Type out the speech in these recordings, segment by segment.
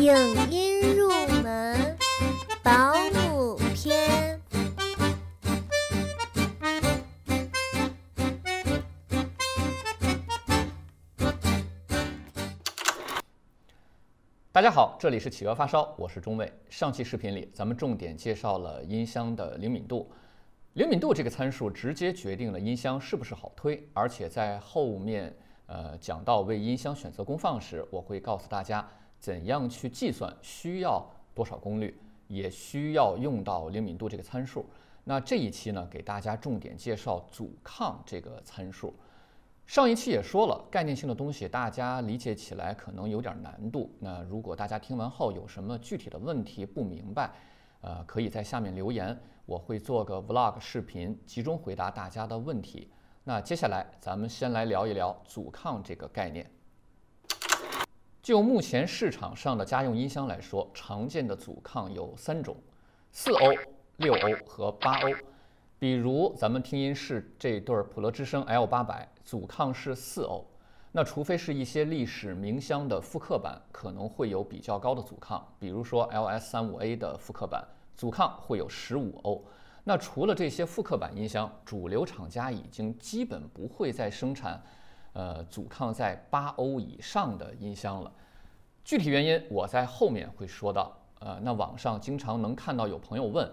影音入门保姆篇。大家好，这里是企鹅发烧，我是中卫。上期视频里，咱们重点介绍了音箱的灵敏度。灵敏度这个参数直接决定了音箱是不是好推，而且在后面呃讲到为音箱选择功放时，我会告诉大家。怎样去计算需要多少功率，也需要用到灵敏度这个参数。那这一期呢，给大家重点介绍阻抗这个参数。上一期也说了，概念性的东西大家理解起来可能有点难度。那如果大家听完后有什么具体的问题不明白，呃，可以在下面留言，我会做个 vlog 视频，集中回答大家的问题。那接下来咱们先来聊一聊阻抗这个概念。就目前市场上的家用音箱来说，常见的阻抗有三种：四欧、六欧和八欧。比如咱们听音室这对普乐之声 L 八百，阻抗是四欧。那除非是一些历史名箱的复刻版，可能会有比较高的阻抗，比如说 LS 三五 A 的复刻版，阻抗会有十五欧。那除了这些复刻版音箱，主流厂家已经基本不会再生产，呃，阻抗在八欧以上的音箱了。具体原因，我在后面会说到。呃，那网上经常能看到有朋友问，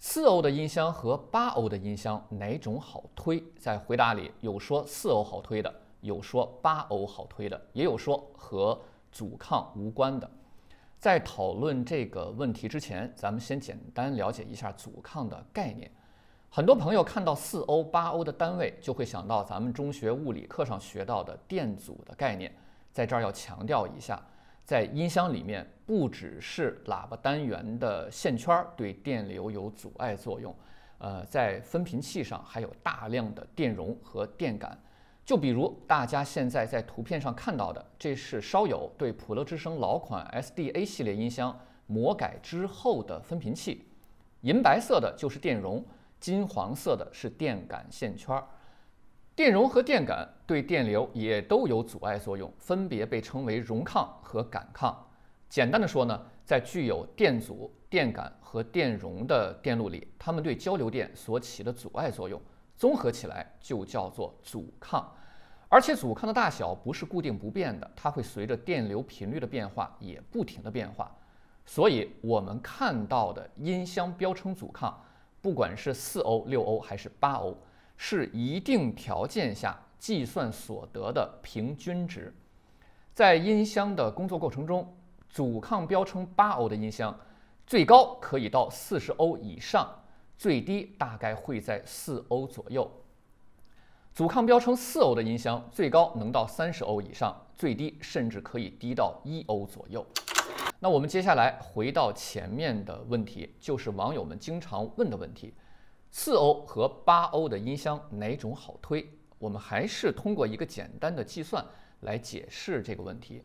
四欧的音箱和八欧的音箱哪种好推？在回答里有说四欧好推的，有说八欧好推的，也有说和阻抗无关的。在讨论这个问题之前，咱们先简单了解一下阻抗的概念。很多朋友看到四欧、八欧的单位，就会想到咱们中学物理课上学到的电阻的概念。在这儿要强调一下。在音箱里面，不只是喇叭单元的线圈对电流有阻碍作用，呃，在分频器上还有大量的电容和电感。就比如大家现在在图片上看到的，这是稍有对普乐之声老款 SDA 系列音箱魔改之后的分频器，银白色的就是电容，金黄色的是电感线圈。电容和电感对电流也都有阻碍作用，分别被称为容抗和感抗。简单的说呢，在具有电阻、电感和电容的电路里，它们对交流电所起的阻碍作用，综合起来就叫做阻抗。而且阻抗的大小不是固定不变的，它会随着电流频率的变化也不停的变化。所以，我们看到的音箱标称阻抗，不管是四欧、六欧还是八欧。是一定条件下计算所得的平均值。在音箱的工作过程中，阻抗标称八欧的音箱，最高可以到四十欧以上，最低大概会在四欧左右。阻抗标称四欧的音箱，最高能到三十欧以上，最低甚至可以低到一欧左右。那我们接下来回到前面的问题，就是网友们经常问的问题。四欧和八欧的音箱哪种好推？我们还是通过一个简单的计算来解释这个问题。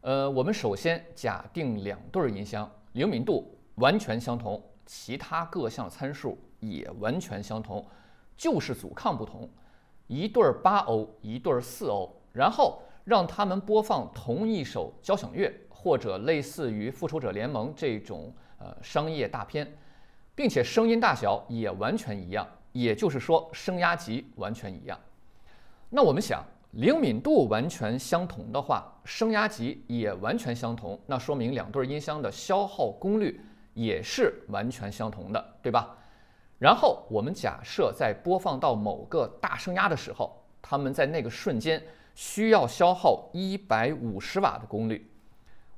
呃，我们首先假定两对音箱灵敏度完全相同，其他各项参数也完全相同，就是阻抗不同，一对儿八欧，一对儿四欧，然后让他们播放同一首交响乐或者类似于《复仇者联盟》这种呃商业大片。并且声音大小也完全一样，也就是说声压级完全一样。那我们想灵敏度完全相同的话，声压级也完全相同，那说明两对音箱的消耗功率也是完全相同的，对吧？然后我们假设在播放到某个大声压的时候，他们在那个瞬间需要消耗一百五十瓦的功率，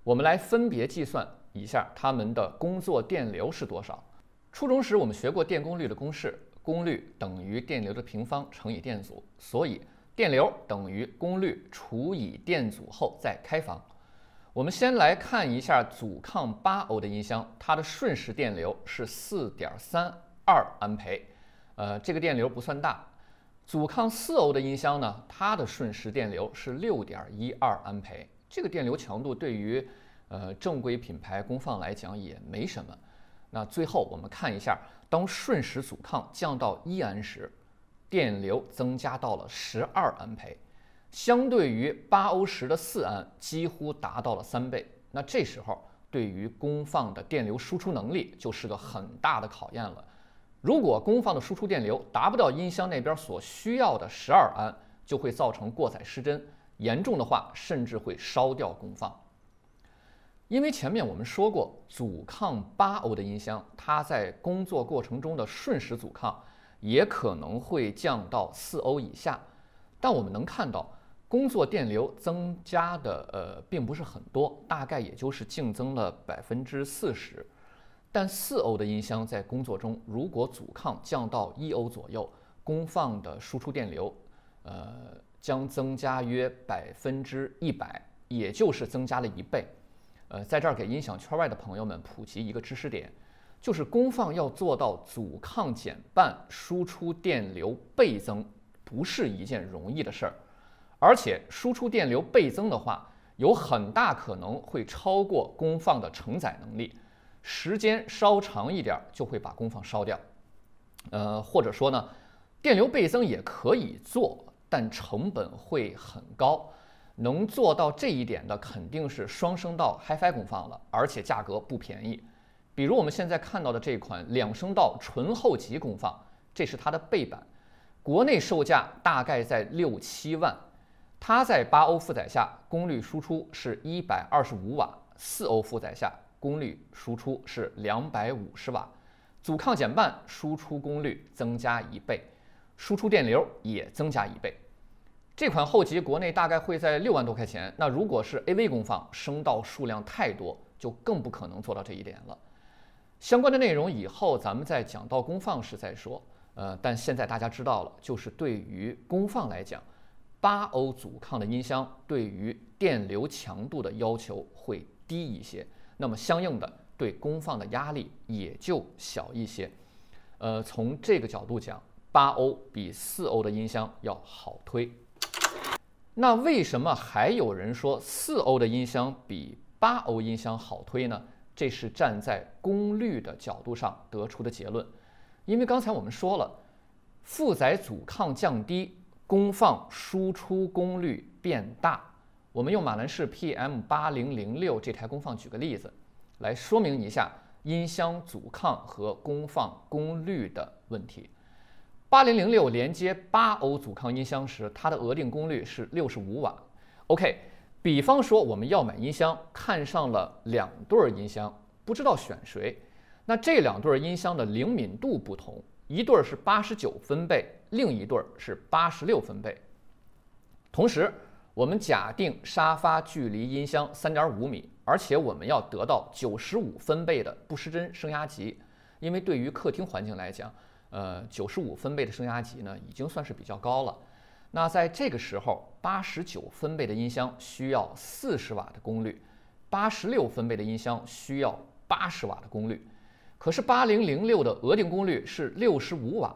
我们来分别计算一下他们的工作电流是多少。初中时我们学过电功率的公式，功率等于电流的平方乘以电阻，所以电流等于功率除以电阻后再开方。我们先来看一下阻抗八欧的音箱，它的瞬时电流是四点三二安培，呃，这个电流不算大。阻抗四欧的音箱呢，它的瞬时电流是六点一二安培，这个电流强度对于，呃，正规品牌功放来讲也没什么。那最后我们看一下，当瞬时阻抗降到一安时，电流增加到了十二安培，相对于八欧时的四安，几乎达到了三倍。那这时候对于功放的电流输出能力就是个很大的考验了。如果功放的输出电流达不到音箱那边所需要的十二安，就会造成过载失真，严重的话甚至会烧掉功放。因为前面我们说过，阻抗八欧的音箱，它在工作过程中的瞬时阻抗也可能会降到四欧以下，但我们能看到工作电流增加的呃并不是很多，大概也就是净增了百分之四十。但四欧的音箱在工作中，如果阻抗降到一欧左右，功放的输出电流呃将增加约百分之一百，也就是增加了一倍。呃，在这儿给音响圈外的朋友们普及一个知识点，就是功放要做到阻抗减半、输出电流倍增，不是一件容易的事儿。而且，输出电流倍增的话，有很大可能会超过功放的承载能力，时间稍长一点就会把功放烧掉。呃，或者说呢，电流倍增也可以做，但成本会很高。能做到这一点的肯定是双声道 Hi-Fi 功放了，而且价格不便宜。比如我们现在看到的这款两声道纯后级功放，这是它的背板，国内售价大概在六七万。它在八欧负载下功率输出是一百二十五瓦，四欧负载下功率输出是两百五十瓦，阻抗减半，输出功率增加一倍，输出电流也增加一倍。这款后级国内大概会在六万多块钱。那如果是 AV 功放，声道数量太多，就更不可能做到这一点了。相关的内容以后咱们在讲到功放时再说。呃，但现在大家知道了，就是对于功放来讲，八欧阻抗的音箱对于电流强度的要求会低一些，那么相应的对功放的压力也就小一些。呃，从这个角度讲，八欧比四欧的音箱要好推。那为什么还有人说四欧的音箱比八欧音箱好推呢？这是站在功率的角度上得出的结论。因为刚才我们说了，负载阻抗降低，功放输出功率变大。我们用马兰士 PM 八零零六这台功放举个例子，来说明一下音箱阻抗和功放功率的问题。八零零六连接八欧阻抗音箱时，它的额定功率是六十五瓦。OK，比方说我们要买音箱，看上了两对音箱，不知道选谁。那这两对音箱的灵敏度不同，一对是八十九分贝，另一对是八十六分贝。同时，我们假定沙发距离音箱三点五米，而且我们要得到九十五分贝的不失真声压级，因为对于客厅环境来讲。呃，九十五分贝的升压级呢，已经算是比较高了。那在这个时候，八十九分贝的音箱需要四十瓦的功率，八十六分贝的音箱需要八十瓦的功率。可是八零零六的额定功率是六十五瓦，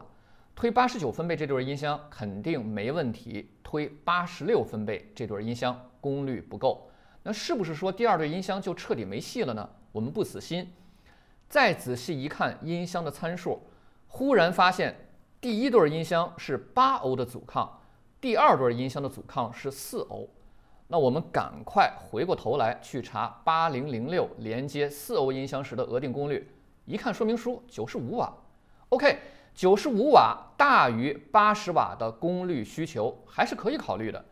推八十九分贝这对音箱肯定没问题，推八十六分贝这对音箱功率不够。那是不是说第二对音箱就彻底没戏了呢？我们不死心，再仔细一看音箱的参数。忽然发现，第一对音箱是八欧的阻抗，第二对音箱的阻抗是四欧。那我们赶快回过头来去查八零零六连接四欧音箱时的额定功率，一看说明书，九十五瓦。OK，九十五瓦大于八十瓦的功率需求，还是可以考虑的。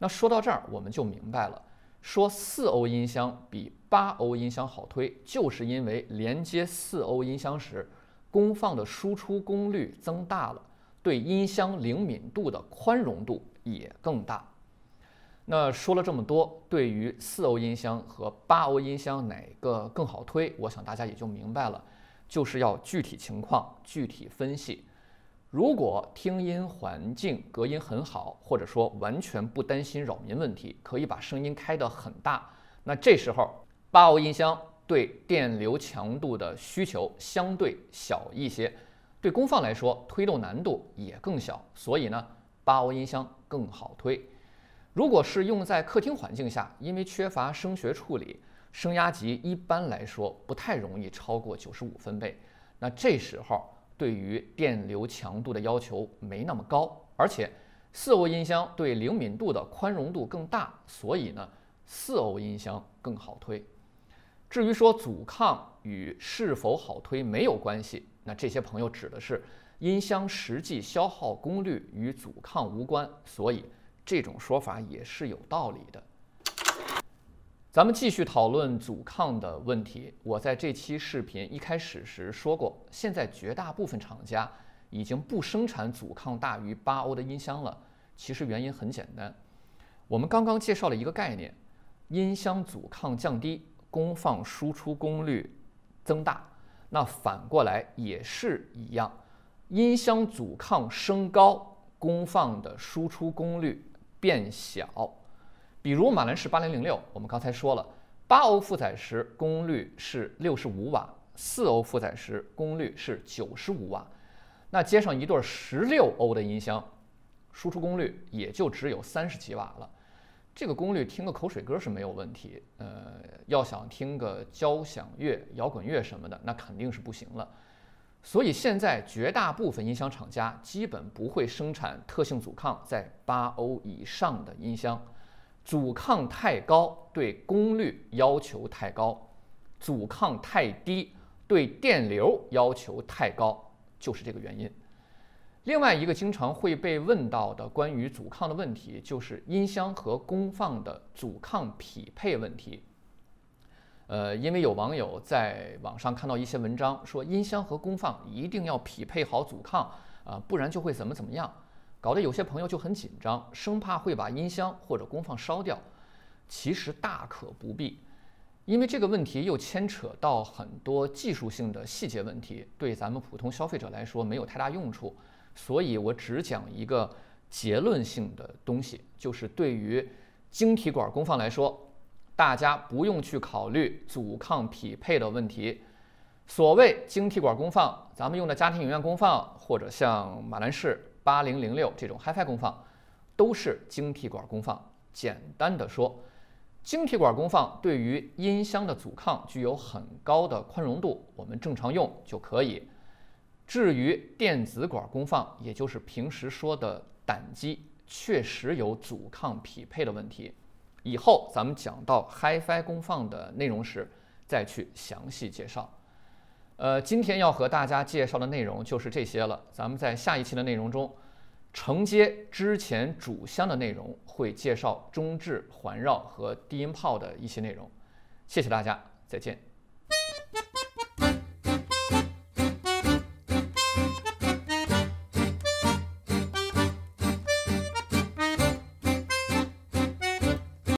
那说到这儿，我们就明白了，说四欧音箱比八欧音箱好推，就是因为连接四欧音箱时。功放的输出功率增大了，对音箱灵敏度的宽容度也更大。那说了这么多，对于四欧音箱和八欧音箱哪个更好推，我想大家也就明白了，就是要具体情况具体分析。如果听音环境隔音很好，或者说完全不担心扰民问题，可以把声音开得很大，那这时候八欧音箱。对电流强度的需求相对小一些，对功放来说推动难度也更小，所以呢，八欧音箱更好推。如果是用在客厅环境下，因为缺乏声学处理，声压级一般来说不太容易超过九十五分贝，那这时候对于电流强度的要求没那么高，而且四欧音箱对灵敏度的宽容度更大，所以呢，四欧音箱更好推。至于说阻抗与是否好推没有关系，那这些朋友指的是音箱实际消耗功率与阻抗无关，所以这种说法也是有道理的。咱们继续讨论阻抗的问题。我在这期视频一开始时说过，现在绝大部分厂家已经不生产阻抗大于八欧的音箱了。其实原因很简单，我们刚刚介绍了一个概念，音箱阻抗降低。功放输出功率增大，那反过来也是一样，音箱阻抗升高，功放的输出功率变小。比如马兰士八零零六，我们刚才说了，八欧负载时功率是六十五瓦，四欧负载时功率是九十五瓦，那接上一对十六欧的音箱，输出功率也就只有三十几瓦了。这个功率听个口水歌是没有问题，呃，要想听个交响乐、摇滚乐什么的，那肯定是不行了。所以现在绝大部分音箱厂家基本不会生产特性阻抗在八欧以上的音箱，阻抗太高对功率要求太高，阻抗太低对电流要求太高，就是这个原因。另外一个经常会被问到的关于阻抗的问题，就是音箱和功放的阻抗匹配问题。呃，因为有网友在网上看到一些文章，说音箱和功放一定要匹配好阻抗啊，不然就会怎么怎么样，搞得有些朋友就很紧张，生怕会把音箱或者功放烧掉。其实大可不必，因为这个问题又牵扯到很多技术性的细节问题，对咱们普通消费者来说没有太大用处。所以我只讲一个结论性的东西，就是对于晶体管功放来说，大家不用去考虑阻抗匹配的问题。所谓晶体管功放，咱们用的家庭影院功放，或者像马兰士八零零六这种 Hi-Fi 功放，都是晶体管功放。简单的说，晶体管功放对于音箱的阻抗具有很高的宽容度，我们正常用就可以。至于电子管功放，也就是平时说的胆机，确实有阻抗匹配的问题。以后咱们讲到 Hi-Fi 功放的内容时，再去详细介绍。呃，今天要和大家介绍的内容就是这些了。咱们在下一期的内容中，承接之前主箱的内容，会介绍中置、环绕和低音炮的一些内容。谢谢大家，再见。